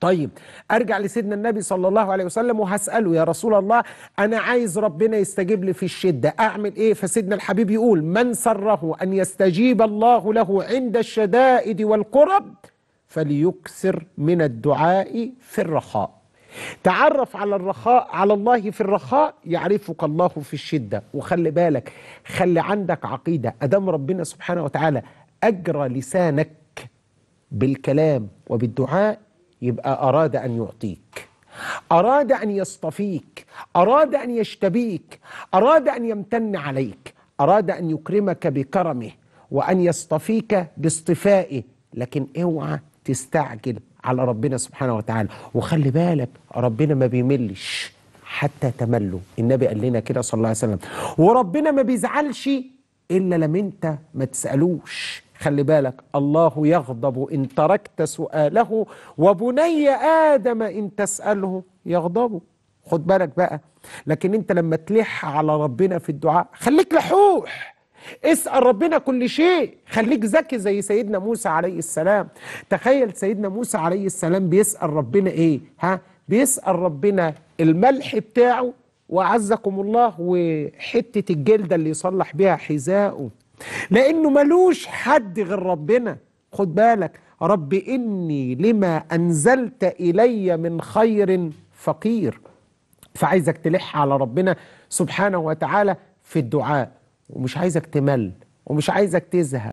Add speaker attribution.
Speaker 1: طيب ارجع لسيدنا النبي صلى الله عليه وسلم وهساله يا رسول الله انا عايز ربنا يستجيب لي في الشده اعمل ايه فسيدنا الحبيب يقول من سره ان يستجيب الله له عند الشدائد والقرب فليكثر من الدعاء في الرخاء تعرف على الرخاء على الله في الرخاء يعرفك الله في الشده وخلي بالك خلي عندك عقيده ادام ربنا سبحانه وتعالى اجرى لسانك بالكلام وبالدعاء يبقى أراد أن يعطيك أراد أن يصطفيك أراد أن يشتبيك أراد أن يمتن عليك أراد أن يكرمك بكرمه وأن يصطفيك باصطفائه لكن اوعى تستعجل على ربنا سبحانه وتعالى وخلي بالك ربنا ما بيملش حتى تملوا النبي قال لنا كده صلى الله عليه وسلم وربنا ما بيزعلش إلا لما أنت ما تسألوش خلي بالك الله يغضب إن تركت سؤاله وبني آدم إن تسأله يغضبه خد بالك بقى لكن انت لما تلح على ربنا في الدعاء خليك لحوح اسأل ربنا كل شيء خليك ذكي زي سيدنا موسى عليه السلام تخيل سيدنا موسى عليه السلام بيسأل ربنا ايه ها بيسأل ربنا الملح بتاعه وعزكم الله وحتة الجلدة اللي يصلح بها حذاؤه لأنه ملوش حد غير ربنا خد بالك رب إني لما أنزلت إلي من خير فقير فعايزك تلح على ربنا سبحانه وتعالى في الدعاء ومش عايزك تمل ومش عايزك تزهق